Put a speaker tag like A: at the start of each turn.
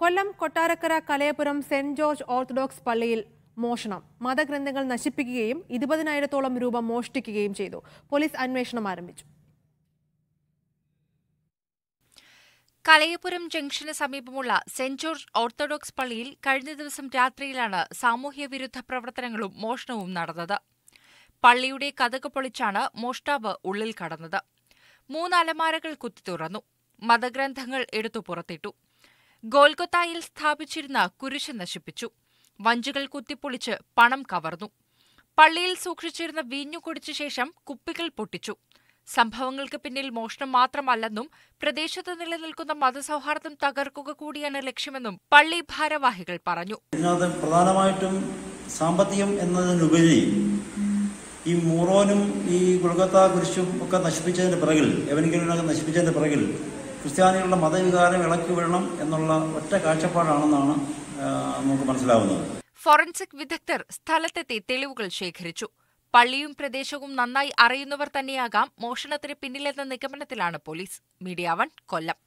A: കൊല്ലം Kottarakkara Kalayapuram saint George orthodox പള്ളിയിൽ മോഷണം മതഗ്രന്ഥങ്ങൾ നശിപ്പിക്കുകയും ഇരുപതിനായിരത്തോളം രൂപ മോഷ്ടിക്കുകയും ചെയ്തു പോലീസ് അന്വേഷണം ആരംഭിച്ചു
B: കലയപുരം ജംഗ്ഷന് സമീപമുള്ള സെന്റ് ജോർജ് ഓർത്തഡോക്സ് പള്ളിയിൽ കഴിഞ്ഞ ദിവസം രാത്രിയിലാണ് സാമൂഹ്യ വിരുദ്ധ പ്രവർത്തനങ്ങളും മോഷണവും നടന്നത് പള്ളിയുടെ കഥക് പൊളിച്ചാണ് മോഷ്ടാവ് ഉള്ളിൽ കടന്നത് മൂന്നലമാരകൾ കുത്തി തുറന്നു മതഗ്രന്ഥങ്ങൾ എടുത്തു പുറത്തിട്ടു ഗോൽക്കത്തായിൽ സ്ഥാപിച്ചിരുന്ന കുരിശ് നശിപ്പിച്ചു വഞ്ചികൾ കുത്തിപ്പൊളിച്ച് പണം കവർന്നു പള്ളിയിൽ സൂക്ഷിച്ചിരുന്ന വീഞ്ഞു കുടിച്ച ശേഷം കുപ്പികൾ പൊട്ടിച്ചു സംഭവങ്ങൾക്ക് പിന്നിൽ മോഷണം മാത്രമല്ലെന്നും പ്രദേശത്ത് നിലനിൽക്കുന്ന മതസൗഹാർദ്ദം തകർക്കുക കൂടിയാണ് ലക്ഷ്യമെന്നും പള്ളി ഭാരവാഹികൾ പറഞ്ഞു
C: പ്രധാനമായിട്ടും സാമ്പത്തികം എന്നതിനുപരി ഈ മൂറോനും ഈ കൊൽക്കത്ത കുരിശും ഒക്കെ നശിപ്പിച്ചതിന്റെ പിറകിൽ എവൻഗലിനൊക്കെ നശിപ്പിച്ചതിന്റെ പിറകിൽ ക്രിസ്ത്യാനികളുടെ മതവികാരം ഇളക്കി വിടണം എന്നുള്ള ഒറ്റ കാഴ്ചപ്പാടാണെന്നാണ് നമുക്ക് മനസ്സിലാവുന്നത്
B: ഫോറൻസിക് വിദഗ്ധർ സ്ഥലത്തെത്തി തെളിവുകൾ ശേഖരിച്ചു പള്ളിയും പ്രദേശവും നന്നായി അറിയുന്നവർ തന്നെയാകാം മോഷണത്തിന് പിന്നിലെന്ന നിഗമനത്തിലാണ് പോലീസ് മീഡിയ വൺ കൊല്ലം